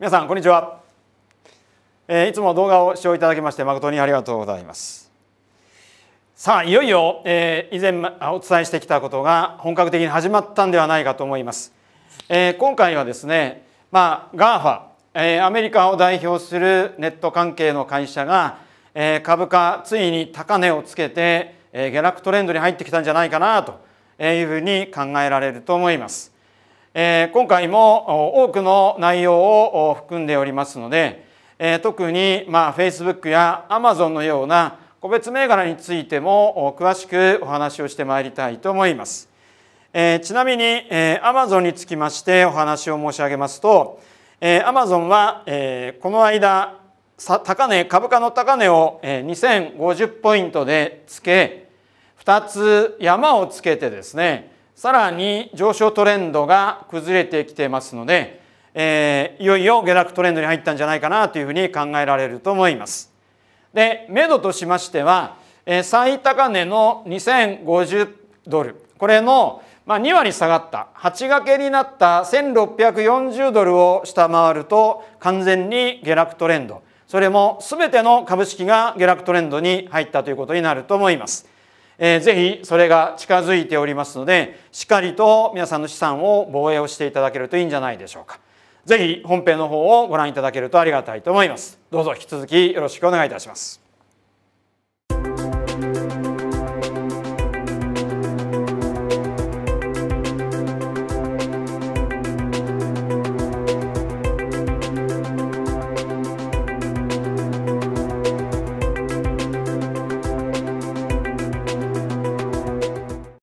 皆さんこんにちは、えー、いつも動画を視聴いただきまして誠にありがとうございますさあいよいよ、えー、以前お伝えしてきたことが本格的に始まったんではないかと思います、えー、今回はですねまあ GAFA、えー、アメリカを代表するネット関係の会社が、えー、株価ついに高値をつけて、えー、下落トレンドに入ってきたんじゃないかなというふうに考えられると思いますえ今回も多くの内容を含んでおりますので、え特にまあ Facebook や Amazon のような個別銘柄についても詳しくお話をしてまいりたいと思います。えちなみに、え Amazon につきましてお話を申し上げますと、え Amazon は、えこの間高値株価の高値を、え2050ポイントでつけ2つ山をつけてですねさらに上昇トレンドが崩れてきてますので、えー、いよいよ下落トレンドに入ったんじゃないかなというふうに考えられると思います。で、目処としましては、えー、最高値の2050ドル、これの、まあ、2割下がった、8掛けになった1640ドルを下回ると完全に下落トレンド、それも全ての株式が下落トレンドに入ったということになると思います。えー、ぜひそれが近づいておりますのでしっかりと皆さんの資産を防衛をしていただけるといいんじゃないでしょうかぜひ本編の方をご覧いただけるとありがたいと思いますどうぞ引き続きよろしくお願いいたします